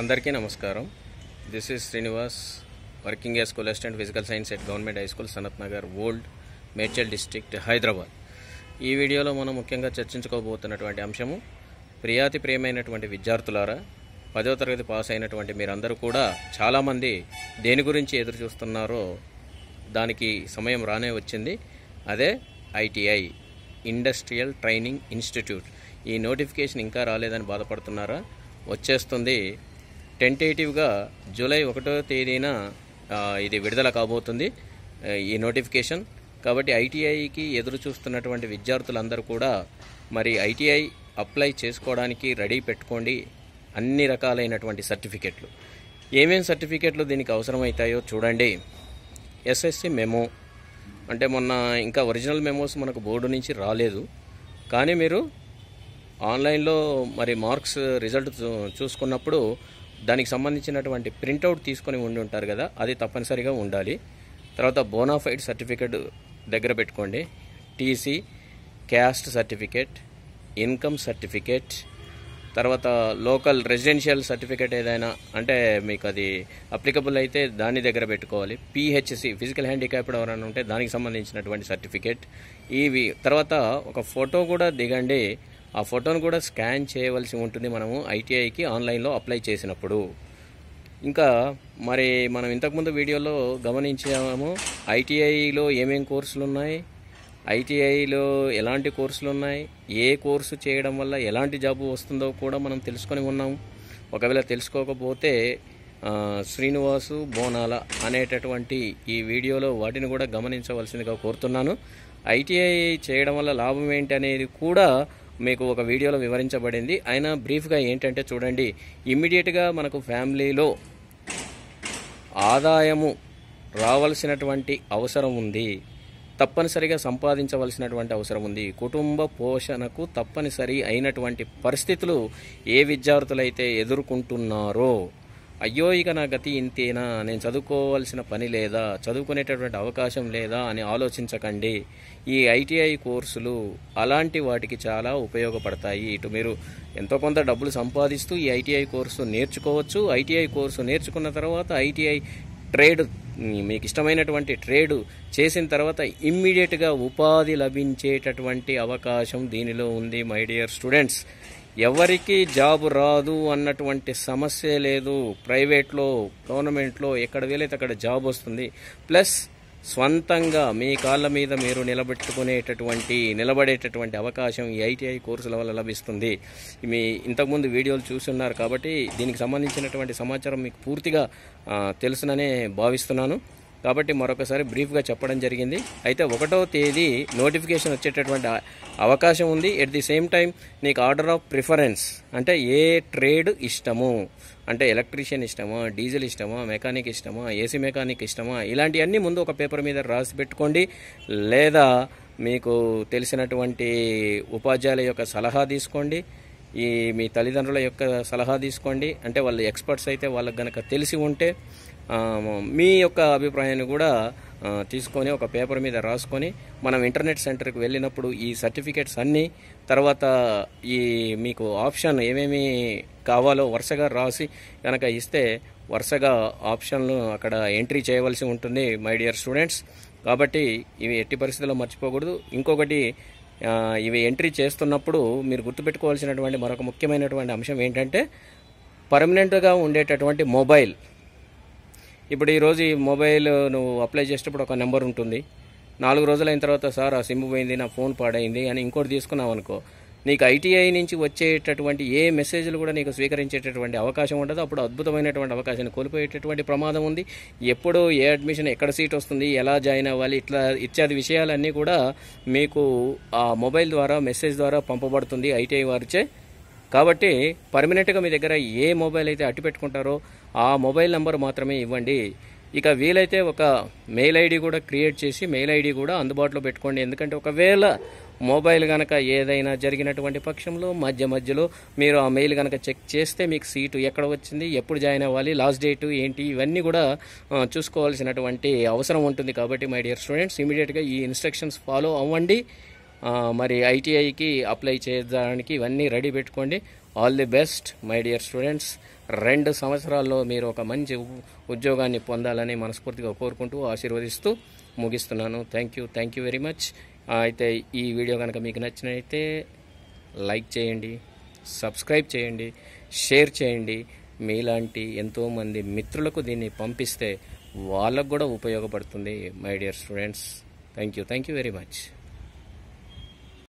అందరికీ నమస్కారం this is Srinivas working as school assistant physical science at government high school Sanath Nagar old Medchal district Hyderabad ఈ వీడియోలో మనం ముఖ్యంగా చర్చించుకోబోతున్నటువంటి అంశము ప్రియాతి ప్రియమైనటువంటి విద్యార్థులారా పదో తరగతి పాస్ అయినటువంటి మీరందరూ కూడా చాలామంది దేని గురించి ఎదురు చూస్తున్నారో దానికి సమయం రానే వచ్చింది అదే ఐటీఐ ఇండస్ట్రియల్ ట్రైనింగ్ ఇన్స్టిట్యూట్ ఈ నోటిఫికేషన్ ఇంకా రాలేదని బాధపడుతున్నారా వచ్చేస్తుంది టెంటేటివ్గా జూలై ఒకటో తేదీన ఇది విడుదల కాబోతుంది ఈ నోటిఫికేషన్ కాబట్టి ఐటీఐకి ఎదురు చూస్తున్నటువంటి విద్యార్థులందరూ కూడా మరి ఐటీఐ అప్లై చేసుకోవడానికి రెడీ పెట్టుకోండి అన్ని రకాలైనటువంటి సర్టిఫికెట్లు ఏమేమి సర్టిఫికెట్లు దీనికి అవసరమవుతాయో చూడండి ఎస్ఎస్సి మెమో అంటే మొన్న ఇంకా ఒరిజినల్ మెమోస్ మనకు బోర్డు నుంచి రాలేదు కానీ మీరు ఆన్లైన్లో మరి మార్క్స్ రిజల్ట్ చూసుకున్నప్పుడు దానికి సంబంధించినటువంటి ప్రింటౌట్ తీసుకొని ఉండి ఉంటారు కదా అది తప్పనిసరిగా ఉండాలి తర్వాత బోనాఫైడ్ సర్టిఫికేట్ దగ్గర పెట్టుకోండి TC caste certificate income certificate తర్వాత లోకల్ రెసిడెన్షియల్ సర్టిఫికేట్ ఏదైనా అంటే మీకు అది అప్లికబుల్ అయితే దాని దగ్గర పెట్టుకోవాలి పిహెచ్సి ఫిజికల్ హ్యాండిక్యాప్డ్ ఎవరైనా ఉంటే దానికి సంబంధించినటువంటి సర్టిఫికేట్ ఇవి e తర్వాత ఒక ఫోటో కూడా దిగండి ఆ ఫోటోను కూడా స్కాన్ చేయవలసి ఉంటుంది మనము ఐటీఐకి ఆన్లైన్లో అప్లై చేసినప్పుడు ఇంకా మరి మనం ఇంతకుముందు వీడియోలో గమనించాము ఐటీఐలో ఏమేం కోర్సులు ఉన్నాయి ఐటీఐలో ఎలాంటి కోర్సులు ఉన్నాయి ఏ కోర్సు చేయడం వల్ల ఎలాంటి జాబు వస్తుందో కూడా మనం తెలుసుకొని ఉన్నాము ఒకవేళ తెలుసుకోకపోతే శ్రీనివాసు బోనాల అనేటటువంటి ఈ వీడియోలో వాటిని కూడా గమనించవలసిందిగా కోరుతున్నాను ఐటీఐ చేయడం వల్ల లాభం ఏంటి అనేది కూడా మీకు ఒక వీడియోలో వివరించబడింది అయినా బ్రీఫ్గా ఏంటంటే చూడండి ఇమ్మీడియట్గా మనకు ఫ్యామిలీలో ఆదాయము రావలసినటువంటి అవసరం ఉంది తప్పనిసరిగా సంపాదించవలసినటువంటి అవసరం ఉంది కుటుంబ పోషణకు తప్పనిసరి అయినటువంటి పరిస్థితులు ఏ విద్యార్థులైతే ఎదుర్కొంటున్నారో అయ్యో ఇక నా గతి ఇంతేనా నేను చదువుకోవాల్సిన పని లేదా చదువుకునేటటువంటి అవకాశం లేదా అని ఆలోచించకండి ఈ ఐటీఐ కోర్సులు అలాంటి వాటికి చాలా ఉపయోగపడతాయి ఇటు మీరు ఎంతో కొంత డబ్బులు సంపాదిస్తూ ఈ ఐటీఐ కోర్సు నేర్చుకోవచ్చు ఐటీఐ కోర్సు నేర్చుకున్న తర్వాత ఐటీఐ ట్రేడ్ మీకు ఇష్టమైనటువంటి ట్రేడ్ చేసిన తర్వాత ఇమ్మీడియట్గా ఉపాధి లభించేటటువంటి అవకాశం దీనిలో ఉంది మై డియర్ స్టూడెంట్స్ ఎవరికి జాబ్ రాదు అన్నటువంటి సమస్య లేదు ప్రైవేట్లో గవర్నమెంట్లో ఎక్కడ వీలైతే అక్కడ జాబ్ వస్తుంది ప్లస్ స్వంతంగా మీ కాళ్ళ మీద మీరు నిలబెట్టుకునేటటువంటి నిలబడేటటువంటి అవకాశం ఈ ఐటీఐ కోర్సుల వల్ల లభిస్తుంది మీ ఇంతకుముందు వీడియోలు చూస్తున్నారు కాబట్టి దీనికి సంబంధించినటువంటి సమాచారం మీకు పూర్తిగా తెలుసుననే భావిస్తున్నాను కాబట్టి మరొకసారి బ్రీఫ్గా చెప్పడం జరిగింది అయితే ఒకటో తేదీ నోటిఫికేషన్ వచ్చేటటువంటి అవకాశం ఉంది ఎట్ ది సేమ్ టైం నీకు ఆర్డర్ ఆఫ్ ప్రిఫరెన్స్ అంటే ఏ ట్రేడ్ ఇష్టము అంటే ఎలక్ట్రీషియన్ ఇష్టమా డీజిల్ ఇష్టమా మెకానిక్ ఇష్టమా ఏసీ మెకానిక్ ఇష్టమా ఇలాంటివన్నీ ముందు ఒక పేపర్ మీద రాసి పెట్టుకోండి లేదా మీకు తెలిసినటువంటి ఉపాధ్యాయుల యొక్క సలహా తీసుకోండి ఈ మీ తల్లిదండ్రుల యొక్క సలహా తీసుకోండి అంటే వాళ్ళు ఎక్స్పర్ట్స్ అయితే వాళ్ళకి గనక తెలిసి ఉంటే మీ యొక్క అభిప్రాయాన్ని కూడా తీసుకొని ఒక పేపర్ మీద రాసుకొని మనం ఇంటర్నెట్ సెంటర్కి వెళ్ళినప్పుడు ఈ సర్టిఫికేట్స్ అన్నీ తర్వాత ఈ మీకు ఆప్షన్ ఏమేమి కావాలో వరుసగా రాసి కనుక ఇస్తే వరుసగా ఆప్షన్లు అక్కడ ఎంట్రీ చేయవలసి ఉంటుంది మై డియర్ స్టూడెంట్స్ కాబట్టి ఇవి ఎట్టి పరిస్థితుల్లో మర్చిపోకూడదు ఇంకొకటి ఇవి ఎంట్రీ చేస్తున్నప్పుడు మీరు గుర్తుపెట్టుకోవాల్సినటువంటి మరొక ముఖ్యమైనటువంటి అంశం ఏంటంటే పర్మనెంట్గా ఉండేటటువంటి మొబైల్ ఇప్పుడు ఈరోజు ఈ మొబైల్ నువ్వు అప్లై చేసేటప్పుడు ఒక నెంబర్ ఉంటుంది నాలుగు రోజులైన తర్వాత సార్ ఆ సిమ్ పోయింది నా ఫోన్ పాడైంది అని ఇంకోటి తీసుకున్నావు అనుకో నీకు ఐటీఐ నుంచి వచ్చేటటువంటి ఏ మెసేజ్లు కూడా నీకు స్వీకరించేటటువంటి అవకాశం ఉండదు అప్పుడు అద్భుతమైనటువంటి అవకాశాన్ని కోల్పోయేటటువంటి ప్రమాదం ఉంది ఎప్పుడు ఏ అడ్మిషన్ ఎక్కడ సీట్ వస్తుంది ఎలా జాయిన్ అవ్వాలి ఇట్లా ఇత్యాది విషయాలన్నీ కూడా మీకు ఆ మొబైల్ ద్వారా మెసేజ్ ద్వారా పంపబడుతుంది ఐటీఐ వారిచే కాబట్టి పర్మనెంట్గా మీ దగ్గర ఏ మొబైల్ అయితే అట్టి పెట్టుకుంటారో ఆ మొబైల్ నెంబర్ మాత్రమే ఇవ్వండి ఇక వీలైతే ఒక మెయిల్ ఐడి కూడా క్రియేట్ చేసి మెయిల్ ఐడి కూడా అందుబాటులో పెట్టుకోండి ఎందుకంటే ఒకవేళ మొబైల్ కనుక ఏదైనా జరిగినటువంటి పక్షంలో మధ్య మధ్యలో మీరు ఆ మెయిల్ కనుక చెక్ చేస్తే మీకు సీటు ఎక్కడ వచ్చింది ఎప్పుడు జాయిన్ అవ్వాలి లాస్ట్ డేట్ ఏంటి ఇవన్నీ కూడా చూసుకోవాల్సినటువంటి అవసరం ఉంటుంది కాబట్టి మై డియర్ స్టూడెంట్స్ ఇమీడియట్గా ఈ ఇన్స్ట్రక్షన్స్ ఫాలో అవ్వండి మరి ఐటీఐకి అప్లై చేయడానికి ఇవన్నీ రెడీ పెట్టుకోండి all the best my dear students రెండు సంవత్సరాల్లో మీరు ఒక మంచి ఉద్యోగాన్ని పొందాలని మనస్ఫూర్తిగా కోరుకుంటూ ఆశీర్వదిస్తూ ముగిస్తున్నాను thank you thank you very much అయితే ఈ వీడియో కనుక మీకు నచ్చినైతే లైక్ చేయండి సబ్స్క్రైబ్ చేయండి షేర్ చేయండి మీలాంటి ఎంతోమంది మిత్రులకు దీన్ని పంపిస్తే వాళ్ళకు కూడా ఉపయోగపడుతుంది my dear students thank you thank you very much